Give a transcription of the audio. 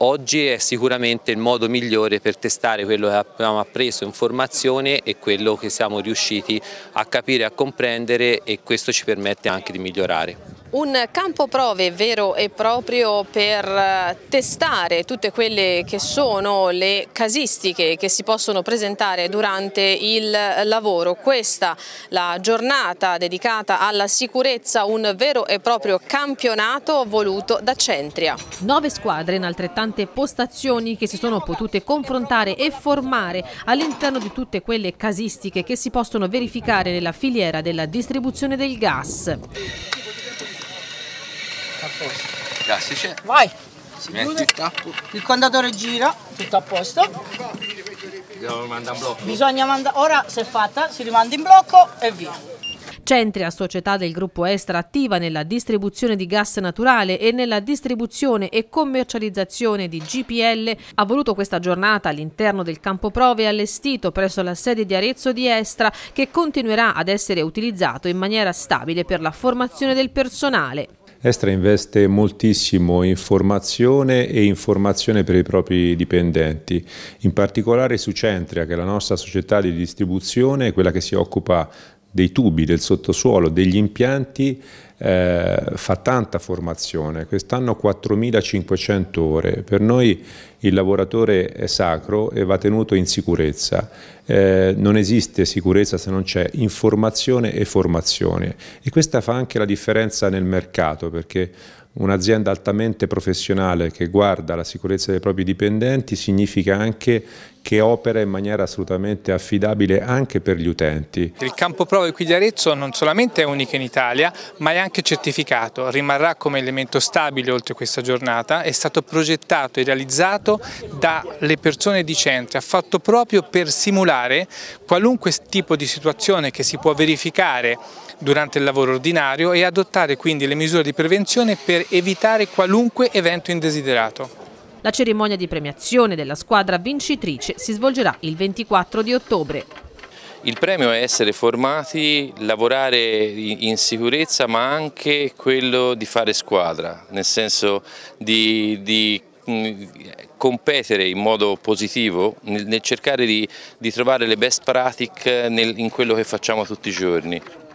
Oggi è sicuramente il modo migliore per testare quello che abbiamo appreso in formazione e quello che siamo riusciti a capire, e a comprendere e questo ci permette anche di migliorare. Un campo prove vero e proprio per eh, testare tutte quelle che sono le casistiche che si possono presentare durante il lavoro. Questa la giornata dedicata alla sicurezza, un vero e proprio campionato voluto da Centria. Nove squadre in altrettante postazioni che si sono potute confrontare e formare all'interno di tutte quelle casistiche che si possono verificare nella filiera della distribuzione del gas. Classice. Vai. Si Metti. chiude. Tappo. Il contatore gira, tutto a posto. Devo mandare in blocco. Bisogna mandare. Ora se è fatta, si rimanda in blocco e via. Centria, società del gruppo Estra attiva nella distribuzione di gas naturale e nella distribuzione e commercializzazione di GPL, ha voluto questa giornata all'interno del campo prove allestito presso la sede di Arezzo di Estra che continuerà ad essere utilizzato in maniera stabile per la formazione del personale. Estra investe moltissimo in formazione e informazione per i propri dipendenti, in particolare su Centria, che è la nostra società di distribuzione, quella che si occupa dei tubi, del sottosuolo, degli impianti eh, fa tanta formazione, quest'anno 4.500 ore, per noi il lavoratore è sacro e va tenuto in sicurezza, eh, non esiste sicurezza se non c'è informazione e formazione e questa fa anche la differenza nel mercato perché un'azienda altamente professionale che guarda la sicurezza dei propri dipendenti significa anche che opera in maniera assolutamente affidabile anche per gli utenti. Il campo prove qui di Arezzo non solamente è unico in Italia ma è anche anche certificato, rimarrà come elemento stabile oltre questa giornata, è stato progettato e realizzato dalle persone di Centra, fatto proprio per simulare qualunque tipo di situazione che si può verificare durante il lavoro ordinario e adottare quindi le misure di prevenzione per evitare qualunque evento indesiderato. La cerimonia di premiazione della squadra vincitrice si svolgerà il 24 di ottobre. Il premio è essere formati, lavorare in sicurezza ma anche quello di fare squadra, nel senso di, di mm, competere in modo positivo, nel, cercare di, di, trovare le best practice nel, in quello che facciamo tutti i giorni.